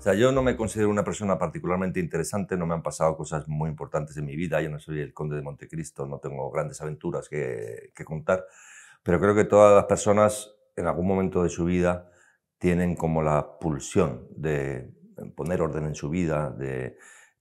O sea, yo no me considero una persona particularmente interesante, no me han pasado cosas muy importantes en mi vida, yo no soy el conde de Montecristo, no tengo grandes aventuras que, que contar, pero creo que todas las personas en algún momento de su vida tienen como la pulsión de poner orden en su vida, de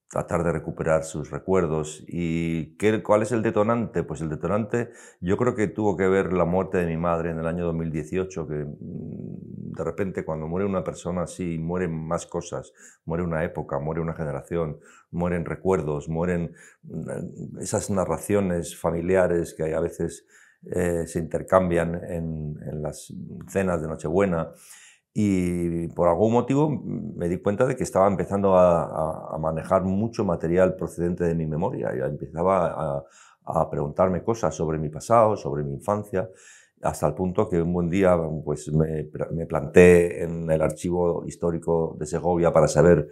tratar de recuperar sus recuerdos. ¿Y qué, cuál es el detonante? Pues el detonante yo creo que tuvo que ver la muerte de mi madre en el año 2018, que mm, de repente cuando muere una persona así, mueren más cosas, muere una época, muere una generación, mueren recuerdos, mueren mm, esas narraciones familiares que a veces eh, se intercambian en, en las cenas de Nochebuena y por algún motivo me di cuenta de que estaba empezando a, manejar mucho material procedente de mi memoria. Ya empezaba a, preguntarme cosas sobre mi pasado, sobre mi infancia, hasta el punto que un buen día pues, me, me planté en el archivo histórico de Segovia para saber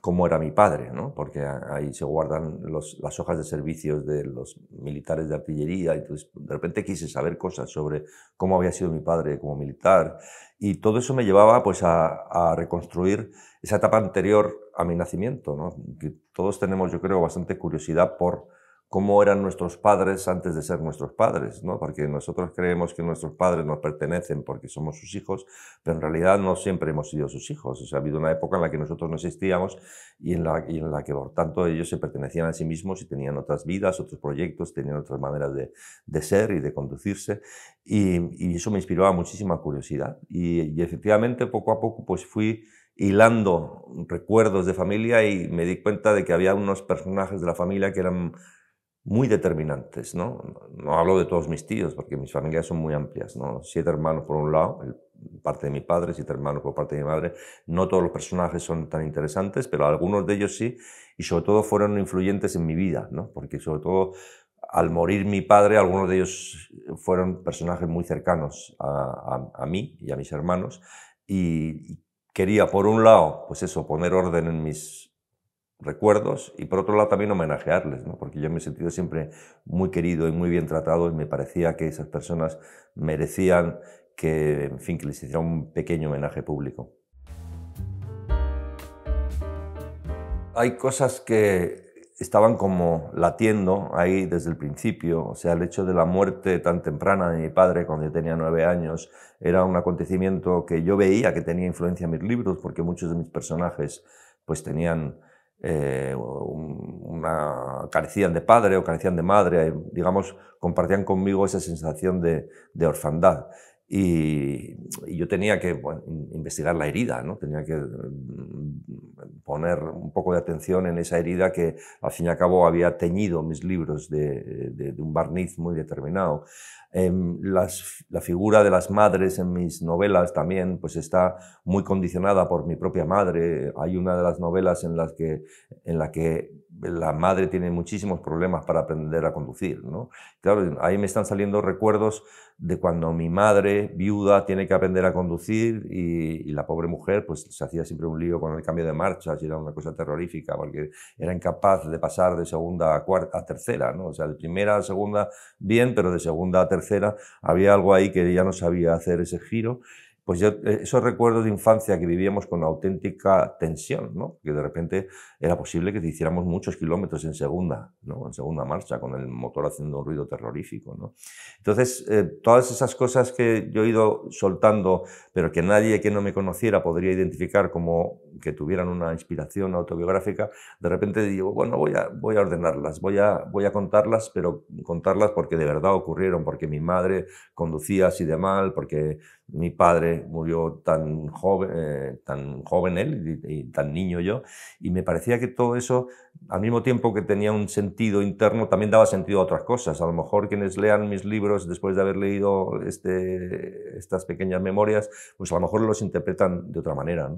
cómo era mi padre, ¿no? porque ahí se guardan las hojas de servicios de los militares de artillería, y entonces pues, de repente quise saber cosas sobre cómo había sido mi padre como militar, y todo eso me llevaba pues, a, reconstruir esa etapa anterior a mi nacimiento. ¿no? Que todos tenemos, yo creo, bastante curiosidad por cómo eran nuestros padres antes de ser nuestros padres, ¿no? Porque nosotros creemos que nuestros padres nos pertenecen porque somos sus hijos, pero en realidad no siempre hemos sido sus hijos. O sea, ha habido una época en la que nosotros no existíamos y en la, en la que, por tanto, ellos se pertenecían a sí mismos y tenían otras vidas, otros proyectos, tenían otras maneras de, ser y de conducirse. Y, eso me a muchísima curiosidad. Y, y efectivamente, poco a poco, pues fui hilando recuerdos de familia y me di cuenta de que había unos personajes de la familia que eran muy determinantes, ¿no? No hablo de todos mis tíos, porque mis familias son muy amplias, ¿no? Siete hermanos por un lado, parte de mi padre, siete hermanos por parte de mi madre. No todos los personajes son tan interesantes, pero algunos de ellos sí, y sobre todo fueron influyentes en mi vida, ¿no? Porque sobre todo al morir mi padre, algunos de ellos fueron personajes muy cercanos a, mí y a mis hermanos, y, y quería, por un lado, pues eso, poner orden en mis recuerdos y por otro lado también homenajearles, ¿no? porque yo me he sentido siempre muy querido y muy bien tratado y me parecía que esas personas merecían que, en fin, que les hiciera un pequeño homenaje público. Hay cosas que estaban como latiendo ahí desde el principio, o sea, el hecho de la muerte tan temprana de mi padre cuando yo tenía nueve años era un acontecimiento que yo veía que tenía influencia en mis libros porque muchos de mis personajes pues tenían eh, una, carecían de padre o carecían de madre, digamos, compartían conmigo esa sensación de orfandad. Y, yo tenía que investigar la herida, ¿no? tenía que mm, poner un poco de atención en esa herida que al fin y al cabo había teñido mis libros de, un barniz muy determinado. Em, las, la figura de las madres en mis novelas también pues está muy condicionada por mi propia madre. Hay una de las novelas en las que, en la que la madre tiene muchísimos problemas para aprender a conducir, ¿no? Claro, ahí me están saliendo recuerdos de cuando mi madre, viuda, tiene que aprender a conducir y, la pobre mujer pues se hacía siempre un lío con el cambio de marchas y era una cosa terrorífica porque era incapaz de pasar de segunda a, cuarta, a tercera, ¿no? O sea, de primera a segunda bien, pero de segunda a tercera había algo ahí que ella no sabía hacer ese giro pues yo eh, esos recuerdos de infancia que vivíamos con auténtica tensión, ¿no? que de repente era posible que hiciéramos muchos kilómetros en segunda, ¿no? en segunda marcha, con el motor haciendo un ruido terrorífico. ¿no? Entonces, eh, todas esas cosas que yo he ido soltando, pero que nadie que no me conociera podría identificar como que tuvieran una inspiración autobiográfica, de repente digo, bueno, voy a, voy a ordenarlas, voy a, voy a contarlas, pero contarlas porque de verdad ocurrieron, porque mi madre conducía así de mal, porque mi padre murió tan joven, eh, tan joven él y, tan niño yo, y me parecía que todo eso, al mismo tiempo que tenía un sentido interno, también daba sentido a otras cosas. A lo mejor quienes lean mis libros después de haber leído este, estas pequeñas memorias, pues a lo mejor los interpretan de otra manera.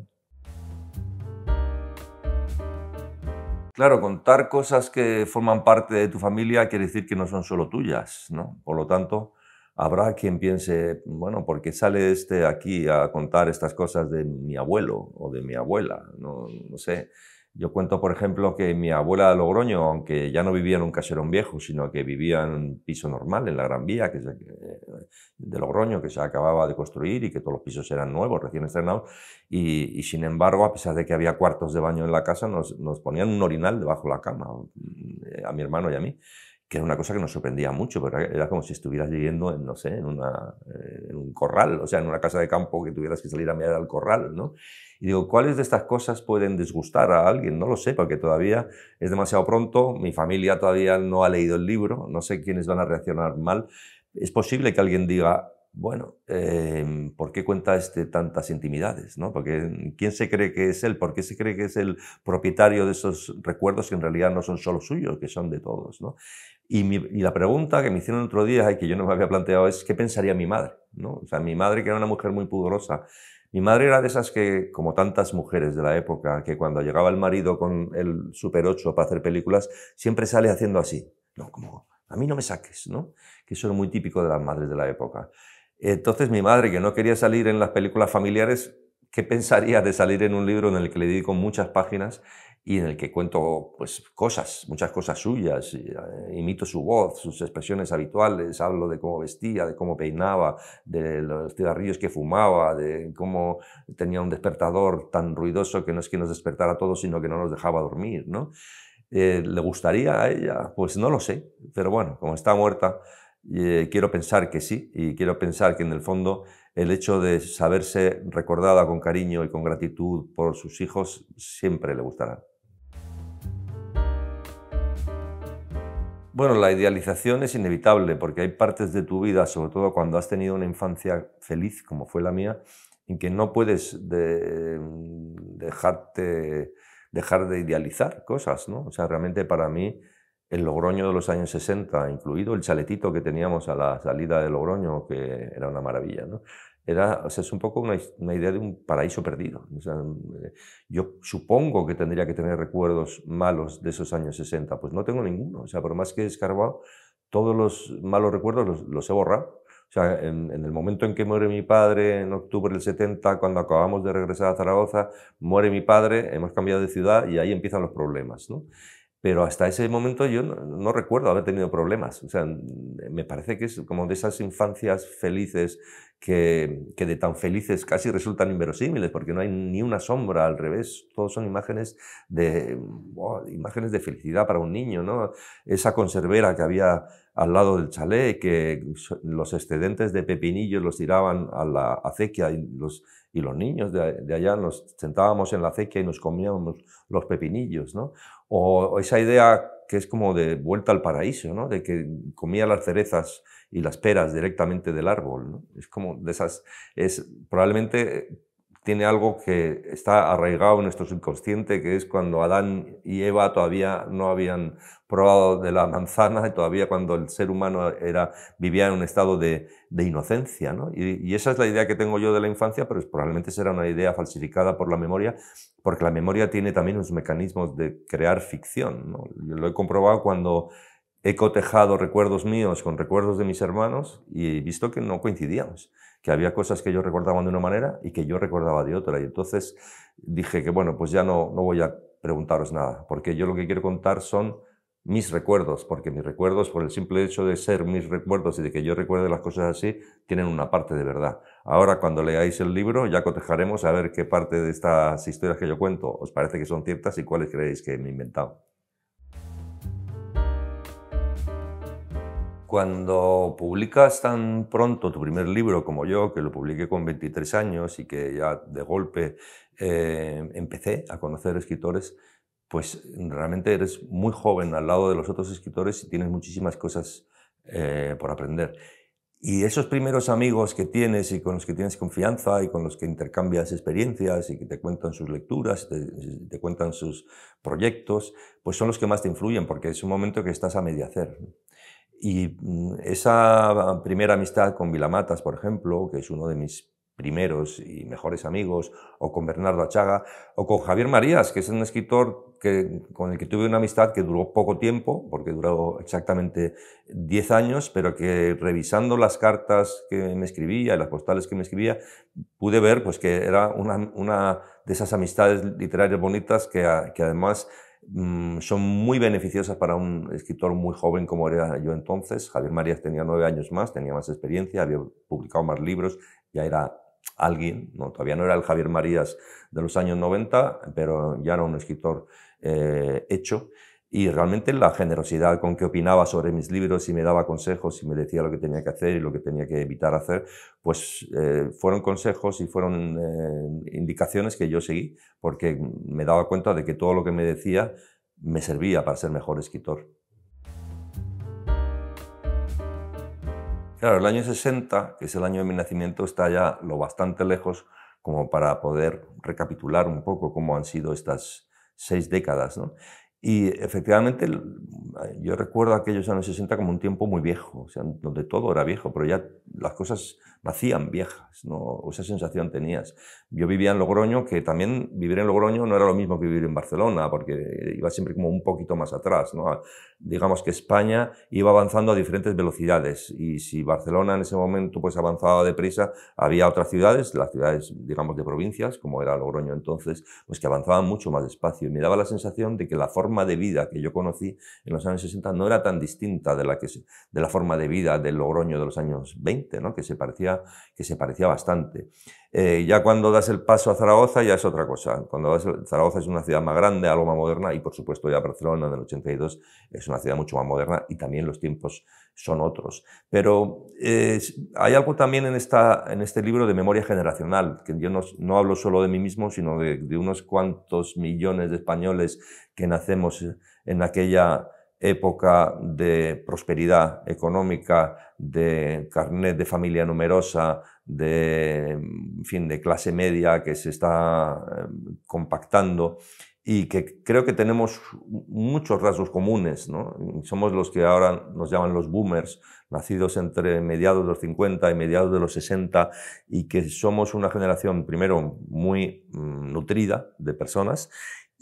Claro, contar cosas que forman parte de tu familia quiere decir que no son solo tuyas, ¿no? Por lo tanto, habrá quien piense, bueno, ¿por qué sale este aquí a contar estas cosas de mi abuelo o de mi abuela? No, no sé. Yo cuento, por ejemplo, que mi abuela de Logroño, aunque ya no vivía en un caserón viejo, sino que vivía en un piso normal, en la Gran Vía que eh, de Logroño, que se acababa de construir y que todos los pisos eran nuevos, recién estrenados, y, sin embargo, a pesar de que había cuartos de baño en la casa, nos, ponían un orinal debajo de la cama, eh, a mi hermano y a mí que era una cosa que nos sorprendía mucho, porque era como si estuvieras viviendo en, no sé, en, eh, en, un corral, o sea, en una casa de campo que tuvieras que salir a mirar al corral, ¿no? Y digo, ¿cuáles de estas cosas pueden disgustar a alguien? No lo sé, porque todavía es demasiado pronto, mi familia todavía no ha leído el libro, no sé quiénes van a reaccionar mal. Es posible que alguien diga, bueno, eh, ¿por qué cuenta este tantas intimidades? ¿no? Porque ¿quién se cree que es él? ¿Por qué se cree que es el propietario de esos recuerdos que en realidad no son solo suyos, que son de todos? ¿no? Y, mi, y, la pregunta que me hicieron el otro día, y que yo no me había planteado, es ¿qué pensaría mi madre? ¿no? O sea, mi madre, que era una mujer muy pudorosa, mi madre era de esas que, como tantas mujeres de la época, que cuando llegaba el marido con el Super 8 para hacer películas, siempre sale haciendo así. No, como, a mí no me saques, ¿no? Que eso era muy típico de las madres de la época. Entonces mi madre, que no quería salir en las películas familiares, ¿qué pensaría de salir en un libro en el que le dedico muchas páginas y en el que cuento pues, cosas, muchas cosas suyas, eh, imito su voz, sus expresiones habituales, hablo de cómo vestía, de cómo peinaba, de los cigarrillos que fumaba, de cómo tenía un despertador tan ruidoso que no es que nos despertara a todos, sino que no nos dejaba dormir, ¿no? Eh, ¿Le gustaría a ella? Pues no lo sé, pero bueno, como está muerta, eh, quiero pensar que sí y quiero pensar que en el fondo el hecho de saberse recordada con cariño y con gratitud por sus hijos siempre le gustará. Bueno, la idealización es inevitable porque hay partes de tu vida, sobre todo cuando has tenido una infancia feliz como fue la mía, en que no puedes dejarte, dejar de idealizar cosas, ¿no? O sea, realmente para mí el Logroño de los años 60, incluido el chaletito que teníamos a la salida de Logroño, que era una maravilla, Era, es un poco una, idea de un paraíso perdido. yo supongo que tendría que tener recuerdos malos de esos años 60, pues no tengo ninguno. O sea, por más que he todos los malos recuerdos los, se he borrado. O sea, en, el momento en que muere mi padre, en octubre del 70, cuando acabamos de regresar a Zaragoza, muere mi padre, hemos cambiado de ciudad y ahí empiezan los problemas pero hasta ese momento yo no, recuerdo haber tenido problemas. O sea, me parece que es como de esas infancias felices que, de tan felices casi resultan inverosímiles, porque no hay ni una sombra, al revés, todos son imágenes de, imágenes de felicidad para un niño, ¿no? Esa conservera que había al lado del chalet, que los excedentes de pepinillos los tiraban a la acequia y los, y los niños de, de allá nos sentábamos en la acequia y nos comíamos los pepinillos, ¿no? O esa idea que es como de vuelta al paraíso, ¿no? de que comía las cerezas y las peras directamente del árbol. ¿no? Es como de esas, es probablemente tiene algo que está arraigado en nuestro subconsciente, que es cuando Adán y Eva todavía no habían probado de la manzana y todavía cuando el ser humano era, vivía en un estado de, inocencia. Y, esa es la idea que tengo yo de la infancia, pero probablemente será una idea falsificada por la memoria, porque la memoria tiene también unos mecanismos de crear ficción. lo he comprobado cuando he cotejado recuerdos míos con recuerdos de mis hermanos y he visto que no coincidíamos que había cosas que yo recordaban de una manera y que yo recordaba de otra. Y entonces dije que, bueno, pues ya no, no voy a preguntaros nada, porque yo lo que quiero contar son mis recuerdos, porque mis recuerdos, por el simple hecho de ser mis recuerdos y de que yo recuerde las cosas así, tienen una parte de verdad. Ahora, cuando leáis el libro, ya cotejaremos a ver qué parte de estas historias que yo cuento os parece que son ciertas y cuáles creéis que me he inventado. cuando publicas tan pronto tu primer libro como yo, que lo publiqué con 23 años y que ya de golpe eh, empecé a conocer escritores, pues realmente eres muy joven al lado de los otros escritores y tienes muchísimas cosas eh, por aprender. Y esos primeros amigos que tienes y con los que tienes confianza y con los que intercambias experiencias y que te cuentan sus lecturas, te, te cuentan sus proyectos, pues son los que más te influyen porque es un momento que estás a medio hacer. Y mm, esa primera amistad con Vilamatas, por ejemplo, que es uno de mis primeros y mejores amigos, o con Bernardo Achaga, o con Javier Marías, que es un escritor con el que tuve una amistad que duró poco tiempo, porque duró exactamente 10 años, pero que revisando las cartas que me escribía y las postales que me escribía, pude ver pues, que era una, de esas amistades literarias bonitas que ah, además Mm, son muy beneficiosas para un escritor muy joven como era yo entonces. Javier Marías tenía nueve años más, tenía más experiencia, había publicado más libros, ya era alguien, no, todavía no era el Javier Marías de los años 90, pero ya era un escritor eh, hecho y realmente la generosidad con que opinaba sobre mis libros y me daba consejos y me decía lo que tenía que hacer y lo que tenía que evitar hacer, pues eh, fueron consejos y fueron eh, indicaciones que yo seguí porque me daba cuenta de que todo lo que me decía me servía para ser mejor escritor. Claro, el año 60, que es el año de mi nacimiento, está ya lo bastante lejos como para poder recapitular un poco cómo han sido estas seis décadas. ¿no? Y efectivamente, yo recuerdo aquellos años 60 como un tiempo muy viejo, o sea, donde todo era viejo, pero ya las cosas nacían viejas, ¿no? esa sensación tenías. Yo vivía en Logroño, que también vivir en Logroño no era lo mismo que vivir en Barcelona, porque iba siempre como un poquito más atrás. ¿no? Digamos que España iba avanzando a diferentes velocidades y si Barcelona en ese momento pues avanzaba deprisa, había otras ciudades, las ciudades digamos de provincias, como era Logroño entonces, pues que avanzaban mucho más despacio. Y me daba la sensación de que la forma de vida que yo conocí en los años 60 no era tan distinta de la, que, de la forma de vida del Logroño de los años 20, ¿no? que se parecía que se parecía bastante. Eh, ya cuando das el paso a Zaragoza ya es otra cosa. Cuando das Zaragoza es una ciudad más grande, algo más moderna, y por supuesto ya Barcelona del 82 es una ciudad mucho más moderna y también los tiempos son otros. Pero eh, hay algo también en, este libro de memoria generacional, que yo no, hablo solo de mí mismo, sino de unos cuantos millones de españoles que nacemos en aquella época de prosperidad económica, de carnet de familia numerosa, de, fin, de clase media que se está em, compactando y que creo que tenemos muchos rasgos comunes. Somos los que ahora nos llaman los boomers, nacidos entre mediados de los 50 y mediados de los 60, y que somos una generación, primero, muy mm, nutrida de personas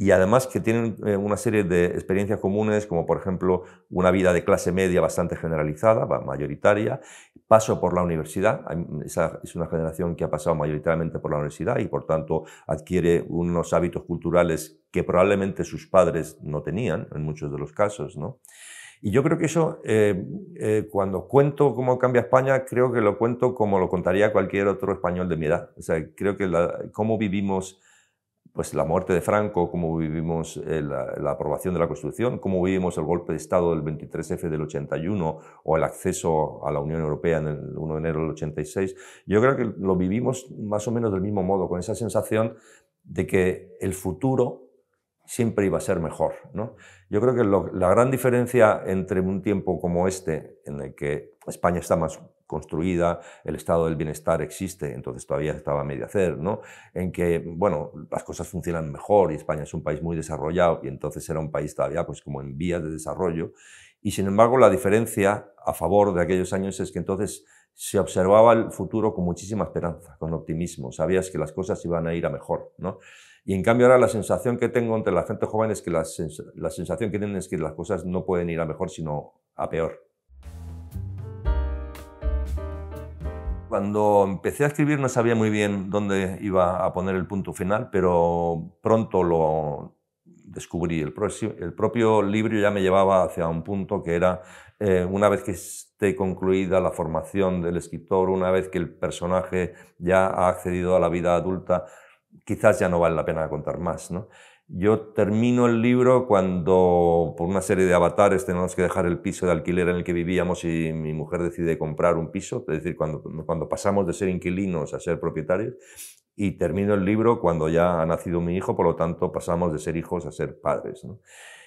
y además que tienen eh, una serie de experiencias comunes, como por ejemplo una vida de clase media bastante generalizada, mayoritaria, paso por la universidad, esa es una generación que ha pasado mayoritariamente por la universidad y por tanto adquiere unos hábitos culturales que probablemente sus padres no tenían en muchos de los casos, ¿no? Y yo creo que eso, eh, eh, cuando cuento cómo cambia España, creo que lo cuento como lo contaría cualquier otro español de mi edad. O sea, creo que cómo vivimos pues la muerte de Franco, cómo vivimos eh, la, aprobación de la Constitución, cómo vivimos el golpe de Estado del 23F del 81 o el acceso a la Unión Europea en el 1 de enero del 86, yo creo que lo vivimos más o menos del mismo modo, con esa sensación de que el futuro siempre iba a ser mejor. ¿no? Yo creo que la gran diferencia entre un tiempo como este, en el que España está más construida, el estado del bienestar existe, entonces todavía estaba a medio hacer, ¿no? En que, bueno, las cosas funcionan mejor y España es un país muy desarrollado y entonces era un país todavía pues como en vías de desarrollo. Y sin embargo, la diferencia a favor de aquellos años es que entonces se observaba el futuro con muchísima esperanza, con optimismo, sabías que las cosas iban a ir a mejor, ¿no? Y en cambio ahora la sensación que tengo entre la gente joven es que la, la sensación que tienen es que las cosas no pueden ir a mejor, sino a peor. Cuando empecé a escribir no sabía muy bien dónde iba a poner el punto final, pero pronto lo descubrí. El, propio libro ya me llevaba hacia un punto que era, eh, una vez que esté concluida la formación del escritor, una vez que el personaje ya ha accedido a la vida adulta, quizás ya no vale la pena contar más. ¿no? Yo termino el libro cuando, por una serie de avatares, tenemos que dejar el piso de alquiler en el que vivíamos y mi mujer decide comprar un piso, es decir, cuando, cuando pasamos de ser inquilinos a ser propietarios. Y termino el libro cuando ya ha nacido mi hijo, por lo tanto pasamos de ser hijos a ser padres.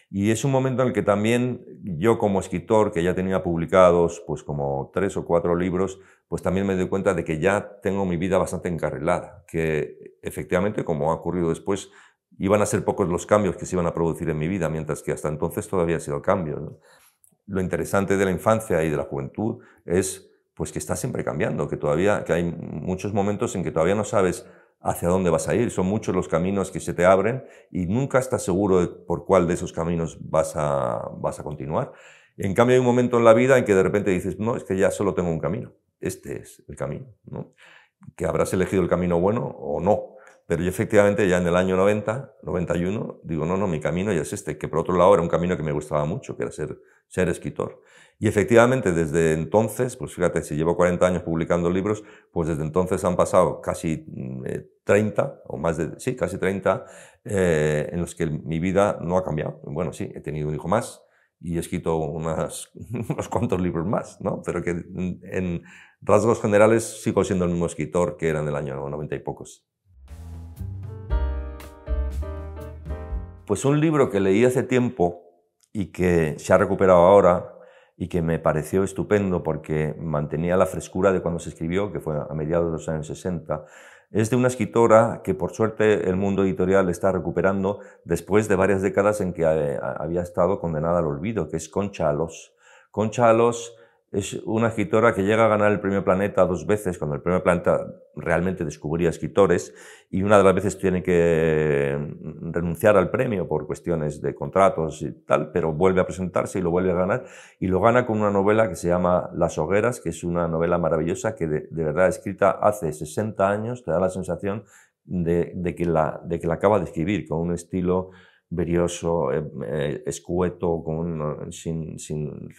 Y es un momento en el que también yo como escritor, que ya tenía publicados pues como tres o cuatro libros, pues también me doy cuenta de que ya tengo mi vida bastante encarrilada, que efectivamente, como ha ocurrido después, iban a ser pocos los cambios que se iban a producir en mi vida, mientras que hasta entonces todavía ha sido cambio. Lo interesante de la infancia y de la juventud es pues que está siempre cambiando, que todavía que hay muchos momentos en que todavía no sabes hacia dónde vas a ir, son muchos los caminos que se te abren y nunca estás seguro por cuál de esos caminos vas a, vas a continuar. En cambio hay un momento en la vida en que de repente dices, no, es que ya solo tengo un camino, este es el camino, que habrás elegido el camino bueno o no, pero yo efectivamente ya en el año 90, 91, digo, no, no, mi camino ya es este, que por otro lado era un camino que me gustaba mucho, que era ser, ser escritor. Y efectivamente desde entonces, pues fíjate, si llevo 40 años publicando libros, pues desde entonces han pasado casi 30, mm, eh, o más de, sí, casi 30, eh, en los que mi vida no ha cambiado. Bueno, sí, he tenido un hijo más, y he escrito unas, unos cuantos libros más, ¿no? pero que en rasgos generales sigo siendo el mismo escritor que era en el año 90 y pocos. Pues un libro que leí hace tiempo y que se ha recuperado ahora y que me pareció estupendo porque mantenía la frescura de cuando se escribió, que fue a mediados de los años 60, es de una escritora que por suerte el mundo editorial está recuperando después de varias décadas en que eh, había estado condenada al olvido, que es Conchalos. Conchalos es una escritora que llega a ganar el premio Planeta dos veces, cuando el premio Planeta realmente descubría escritores, y una de las veces tiene que mm, renunciar al premio por cuestiones de contratos y tal, pero vuelve a presentarse y lo vuelve a ganar, y lo gana con una novela que se llama Las hogueras, que es una novela maravillosa que de, verdad escrita hace 60 años, te da la sensación que la, de que la acaba de escribir, con un estilo verioso, eh, eh, escueto, con, eh, sin,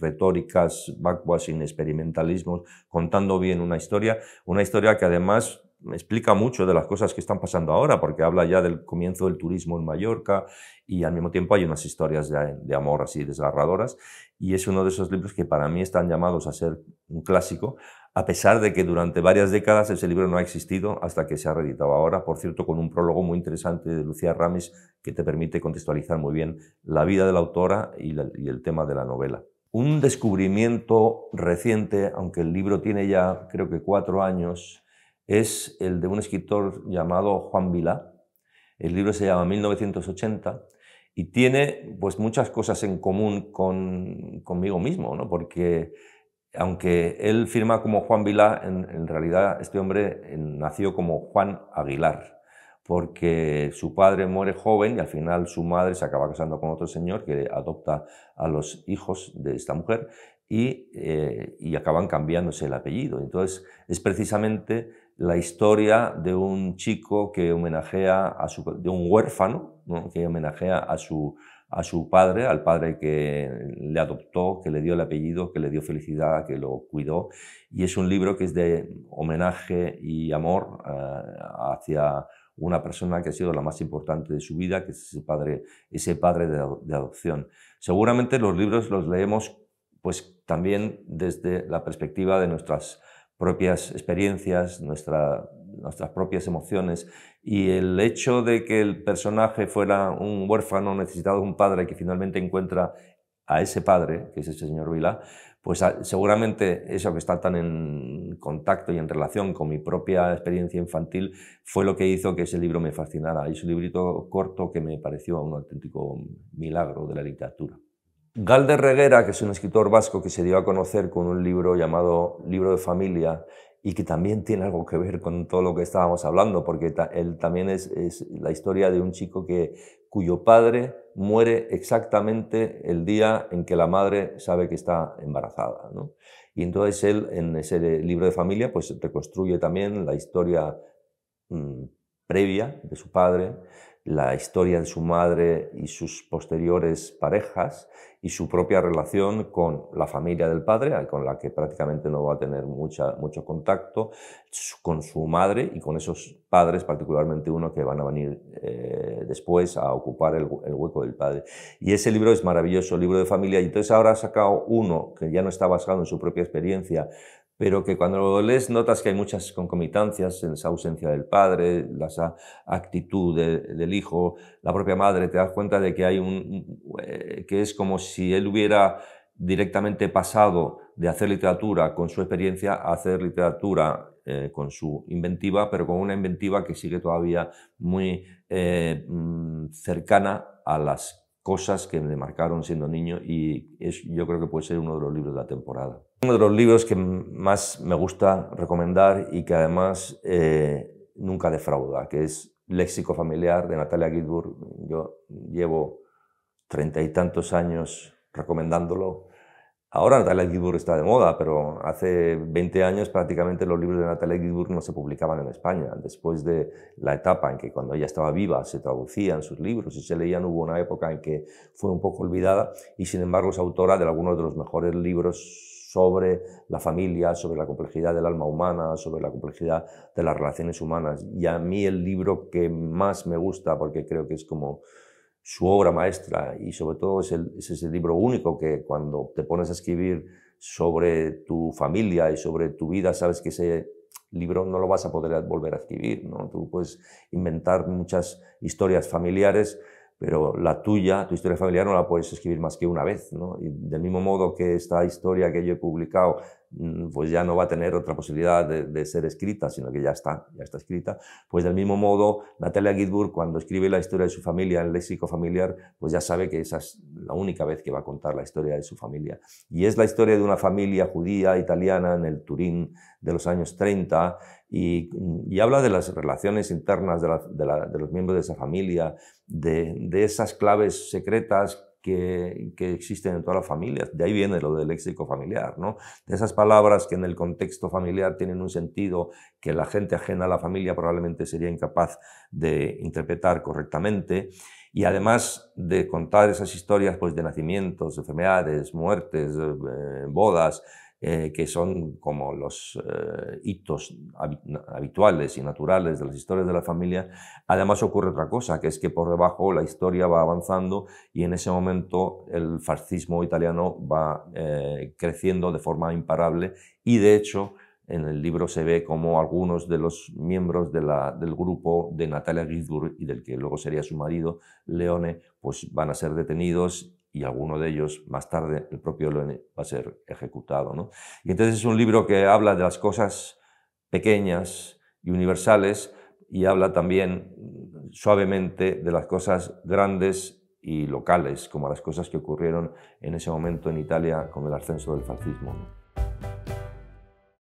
retóricas vacuas, sin experimentalismos, contando bien una historia, una historia que además explica mucho de las cosas que están pasando ahora, porque habla ya del comienzo del turismo en Mallorca y al mismo tiempo hay unas historias de, de amor así desgarradoras y es uno de esos libros que para mí están llamados a ser un clásico, a pesar de que durante varias décadas ese libro no ha existido hasta que se ha reeditado ahora, por cierto, con un prólogo muy interesante de Lucía Ramis que te permite contextualizar muy bien la vida de la autora y, y el tema de la novela. Un descubrimiento reciente, aunque el libro tiene ya creo que cuatro años, es el de un escritor llamado Juan Vila. El libro se llama 1980 y tiene pues muchas cosas en común con, conmigo mismo, ¿no? porque aunque él firma como Juan Vilá, en, realidad este hombre eh, nació como Juan Aguilar, porque su padre muere joven y al final su madre se acaba casando con otro señor que adopta a los hijos de esta mujer y, eh, y acaban cambiándose el apellido. Entonces es precisamente la historia de un chico que homenajea a su, de un huérfano, que homenajea a su, a su padre, al padre que le adoptó, que le dio el apellido, que le dio felicidad, que lo cuidó. Y es un libro que es de homenaje y amor eh, hacia una persona que ha sido la más importante de su vida, que es ese padre, ese padre de, de, adopción. Seguramente los libros los leemos pues también desde la perspectiva de nuestras propias experiencias, nuestra, nuestras propias emociones. Y el hecho de que el personaje fuera un huérfano necesitado de un padre que finalmente encuentra a ese padre, que es ese señor Vila, pues seguramente eso que está tan en contacto y en relación con mi propia experiencia infantil fue lo que hizo que ese libro me fascinara. Es un librito corto que me pareció un auténtico milagro de la literatura de Reguera, que es un escritor vasco que se dio a conocer con un libro llamado Libro de Familia y que también tiene algo que ver con todo lo que estábamos hablando, porque él también es, la historia de un chico que, cuyo padre muere exactamente el día en que la madre sabe que está embarazada. ¿no? Y entonces él, en ese libro de familia, pues reconstruye también la historia mm, previa de su padre, la historia de su madre y sus posteriores parejas y su propia relación con la familia del padre, con la que prácticamente no va a tener mucha, mucho contacto, con su madre y con esos padres, particularmente uno que van a venir eh, después a ocupar el, el, hueco del padre. Y ese libro es maravilloso, libro de familia. Y entonces ahora ha sacado uno que ya no está basado en su propia experiencia pero que cuando lo lees notas que hay muchas concomitancias, en esa ausencia del padre, la actitud del hijo, la propia madre, te das cuenta de que hay un eh, que es como si él hubiera directamente pasado de hacer literatura con su experiencia a hacer literatura eh, con su inventiva, pero con una inventiva que sigue todavía muy eh, mm, cercana a las cosas que me marcaron siendo niño y es, yo creo que puede ser uno de los libros de la temporada. Uno de los libros que más me gusta recomendar y que además eh, nunca defrauda, que es Léxico Familiar de Natalia Gilbert. Yo llevo treinta y tantos años recomendándolo Ahora Natalia está de moda, pero hace 20 años prácticamente los libros de Natalia Gisburg no se publicaban en España. Después de la etapa en que cuando ella estaba viva se traducían sus libros y se leían, hubo una época en que fue un poco olvidada y sin embargo es autora de algunos de los mejores libros sobre la familia, sobre la complejidad del alma humana, sobre la complejidad de las relaciones humanas. Y a mí el libro que más me gusta, porque creo que es como su obra maestra y sobre todo es, el, ese libro único que cuando te pones a escribir sobre tu familia y sobre tu vida, sabes que ese libro no lo vas a poder volver a escribir. ¿no? Tú puedes inventar muchas historias familiares, pero la tuya, tu historia familiar, no la puedes escribir más que una vez. ¿no? Y del mismo modo que esta historia que yo he publicado, mm, pues ya no va a tener otra posibilidad de, ser escrita, sino que ya está, ya está escrita. Pues del mismo modo, Natalia Gidburg, cuando escribe la historia de su familia en léxico familiar, pues ya sabe que esa es la única vez que va a contar la historia de su familia. Y es la historia de una familia judía, italiana, en el Turín de los años 30, y, habla de las relaciones internas de, los miembros de esa familia, de, esas claves secretas que, existen en toda la familia. De ahí viene lo del léxico familiar, ¿no? De esas palabras que en el contexto familiar tienen un sentido que la gente ajena a la familia probablemente sería incapaz de interpretar correctamente. Y además de contar esas historias pues, de nacimientos, enfermedades, muertes, eh, bodas, eh, que son como los eh, hitos habituales y naturales de las historias de la familia, además ocurre otra cosa, que es que por debajo la historia va avanzando y en ese momento el fascismo italiano va eh, creciendo de forma imparable y de hecho en el libro se ve como algunos de los miembros del grupo de Natalia Gisburg y del que luego sería su marido, Leone, pues van a ser detenidos y alguno de ellos más tarde, el propio Lenin, va a ser ejecutado. ¿no? Y entonces es un libro que habla de las cosas pequeñas y universales y habla también suavemente de las cosas grandes y locales, como las cosas que ocurrieron en ese momento en Italia con el ascenso del fascismo.